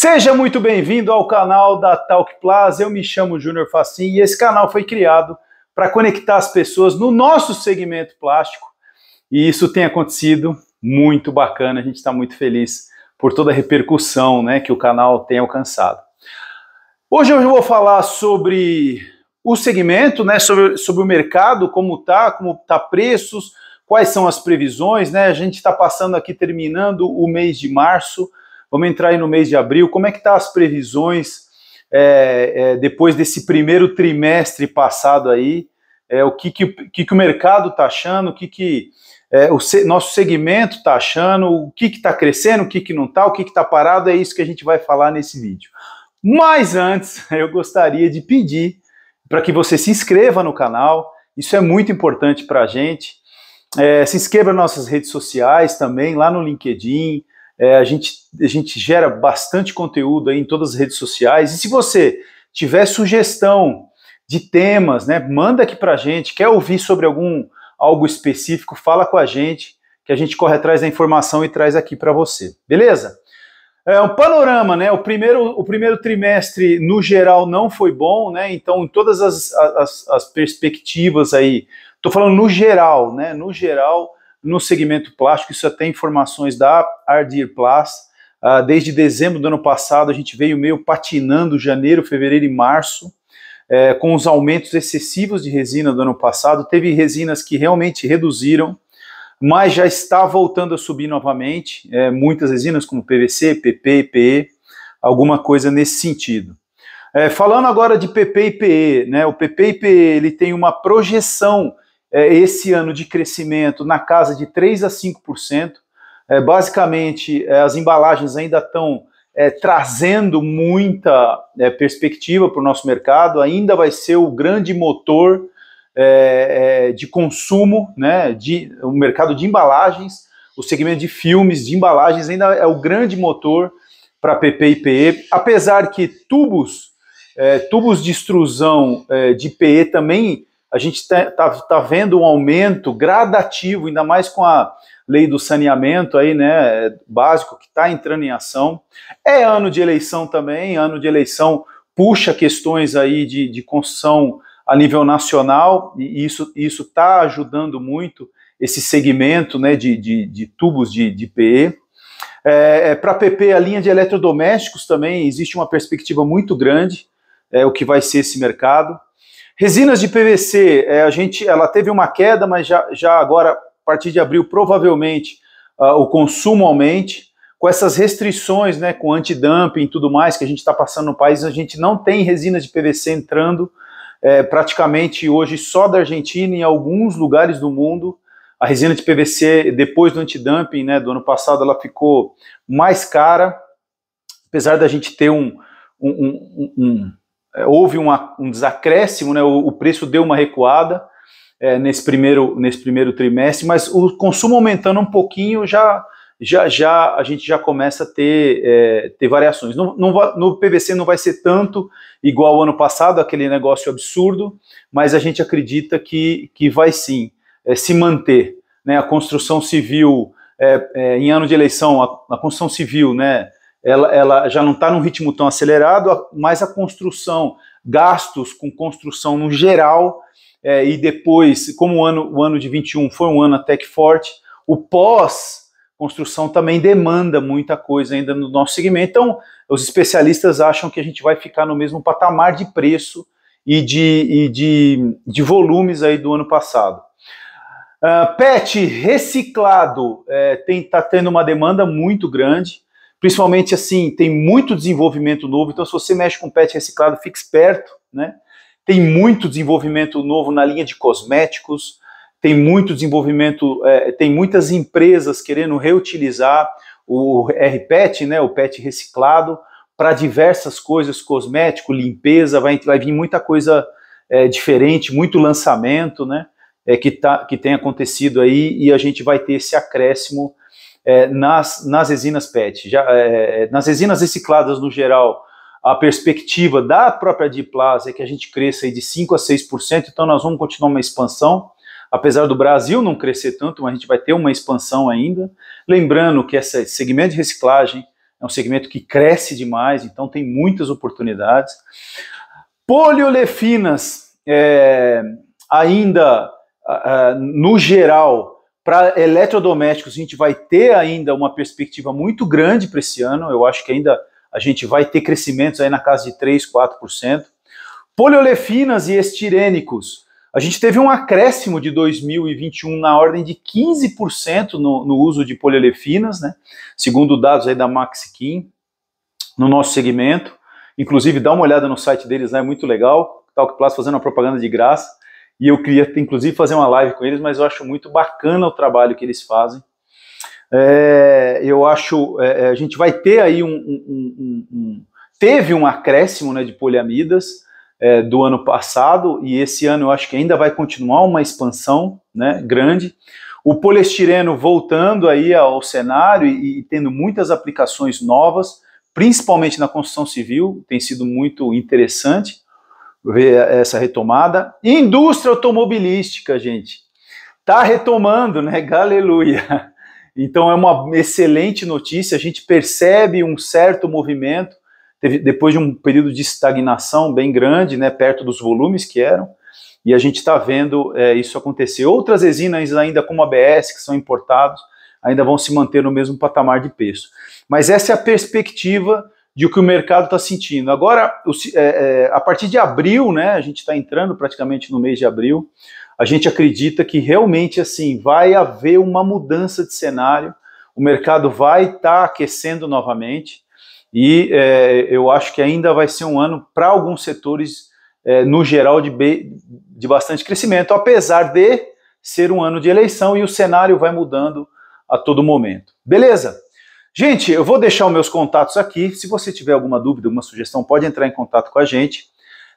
Seja muito bem-vindo ao canal da Talk Plaza. Eu me chamo Júnior Facim e esse canal foi criado para conectar as pessoas no nosso segmento plástico. E isso tem acontecido muito bacana. A gente está muito feliz por toda a repercussão né, que o canal tem alcançado. Hoje eu vou falar sobre o segmento, né, sobre, sobre o mercado, como tá, como tá preços, quais são as previsões, né? A gente está passando aqui terminando o mês de março. Vamos entrar aí no mês de abril. Como é que tá as previsões é, é, depois desse primeiro trimestre passado aí? É, o que que, que, que, o mercado está achando? O que, que é, o se, nosso segmento está achando? O que está crescendo? O que, que não está? O que está parado? É isso que a gente vai falar nesse vídeo. Mas antes, eu gostaria de pedir para que você se inscreva no canal. Isso é muito importante para a gente. É, se inscreva nas nossas redes sociais também, lá no LinkedIn, é, a, gente, a gente gera bastante conteúdo aí em todas as redes sociais. E se você tiver sugestão de temas, né, manda aqui para a gente. Quer ouvir sobre algum algo específico, fala com a gente, que a gente corre atrás da informação e traz aqui para você. Beleza? É um panorama, né? O primeiro, o primeiro trimestre, no geral, não foi bom, né? Então, em todas as, as, as perspectivas aí, estou falando no geral, né? No geral, no segmento plástico, isso até informações da Ardir Plast. Uh, ah, desde dezembro do ano passado, a gente veio meio patinando janeiro, fevereiro e março, é, com os aumentos excessivos de resina do ano passado. Teve resinas que realmente reduziram, mas já está voltando a subir novamente. É, muitas resinas, como PVC, PP, PE, alguma coisa nesse sentido. É, falando agora de PP e PE, né, o PP e PE ele tem uma projeção é, esse ano de crescimento na casa de 3 a 5%. É, basicamente, é, as embalagens ainda estão é, trazendo muita é, perspectiva para o nosso mercado, ainda vai ser o grande motor é, de consumo, né, de, o mercado de embalagens, o segmento de filmes, de embalagens, ainda é o grande motor para PP e PE, apesar que tubos, tubos de extrusão de PE também a gente está tá vendo um aumento gradativo, ainda mais com a lei do saneamento aí, né, básico, que está entrando em ação. É ano de eleição também, ano de eleição puxa questões aí de, de construção a nível nacional, e isso está ajudando muito esse segmento né, de, de, de tubos de, de PE. É, é Para PP, a linha de eletrodomésticos também existe uma perspectiva muito grande, é o que vai ser esse mercado. Resinas de PVC, é, a gente, ela teve uma queda, mas já, já agora, a partir de abril, provavelmente uh, o consumo aumente. Com essas restrições, né, com antidumping e tudo mais que a gente está passando no país, a gente não tem resinas de PVC entrando é, praticamente hoje só da Argentina em alguns lugares do mundo. A resina de PVC, depois do antidumping né, do ano passado, ela ficou mais cara, apesar da gente ter um, um, um, um é, houve uma, um desacréscimo, né, o, o, preço deu uma recuada é, nesse, primeiro, nesse primeiro trimestre, mas o consumo aumentando um pouquinho já já, já a gente já começa a ter, é, ter variações. No, no, no, PVC não vai ser tanto igual ao ano passado, aquele negócio absurdo, mas a gente acredita que, que vai sim é, se manter. Né? A construção civil, é, é em ano de eleição, a, a construção civil, né, ela, ela já não está num ritmo tão acelerado, mas a construção, gastos com construção no geral, é, e depois, como o ano, o ano de 21 foi um ano até que forte, o pós-construção também demanda muita coisa ainda no nosso segmento. Então, os especialistas acham que a gente vai ficar no mesmo patamar de preço e de, e de, de volumes aí do ano passado. Uh, PET reciclado é, está tendo uma demanda muito grande. Principalmente assim, tem muito desenvolvimento novo, então se você mexe com PET reciclado, fique esperto, né? Tem muito desenvolvimento novo na linha de cosméticos, tem muito desenvolvimento, é, tem muitas empresas querendo reutilizar o RPET, né, o PET reciclado, para diversas coisas, cosmético, limpeza, vai, vai vir muita coisa é, diferente, muito lançamento, né, é, que, tá, que tem acontecido aí, e a gente vai ter esse acréscimo é, nas, nas resinas PET. Já, é, é nas resinas recicladas, no geral, a perspectiva da própria Diplase é que a gente cresça de 5% a 6%, então nós vamos continuar uma expansão, apesar do Brasil não crescer tanto, mas a gente vai ter uma expansão ainda. Lembrando que esse segmento de reciclagem é um segmento que cresce demais, então tem muitas oportunidades. Poliolefinas, é, ainda Uh, no geral, para eletrodomésticos, a gente vai ter ainda uma perspectiva muito grande para esse ano. Eu acho que ainda a gente vai ter crescimentos aí na casa de 3%, 4%. Poliolefinas e estirênicos. A gente teve um acréscimo de 2021 na ordem de 15% no, no, uso de poliolefinas, né? segundo dados aí da Kim no nosso segmento. Inclusive, dá uma olhada no site deles lá, né? é muito legal. Talk Plus fazendo uma propaganda de graça e eu queria inclusive fazer uma live com eles, mas eu acho muito bacana o trabalho que eles fazem. É, eu acho, é, é a gente vai ter aí um, um, um, um teve um acréscimo né, de poliamidas é, do ano passado e esse ano eu acho que ainda vai continuar uma expansão né, grande. O poliestireno voltando aí ao cenário e, e tendo muitas aplicações novas, principalmente na construção civil, tem sido muito interessante ver essa retomada. Indústria automobilística, gente, está retomando, né? Galeluia. Então é uma excelente notícia. A gente percebe um certo movimento teve, depois de um período de estagnação bem grande, né? Perto dos volumes que eram. E a gente está vendo é, isso acontecer. Outras resinas ainda como ABS que são importados ainda vão se manter no mesmo patamar de preço. Mas essa é a perspectiva de o que o mercado está sentindo. Agora, é, é, a partir de abril, né, a gente está entrando praticamente no mês de abril, a gente acredita que realmente assim vai haver uma mudança de cenário, o mercado vai estar tá aquecendo novamente e é, eu acho que ainda vai ser um ano para alguns setores, é, no geral, de, de bastante crescimento, apesar de ser um ano de eleição e o cenário vai mudando a todo momento. Beleza? Gente, eu vou deixar os meus contatos aqui. Se você tiver alguma dúvida, alguma sugestão, pode entrar em contato com a gente.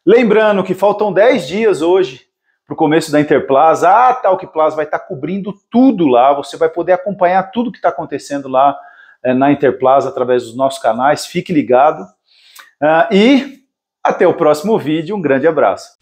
Lembrando que faltam 10 dias hoje para o começo da Interplaza. A ah, Talk tá, Plaza vai estar tá cobrindo tudo lá. Você vai poder acompanhar tudo que está acontecendo lá é, na Interplaza através dos nossos canais. Fique ligado. Uh, e até o próximo vídeo. Um grande abraço.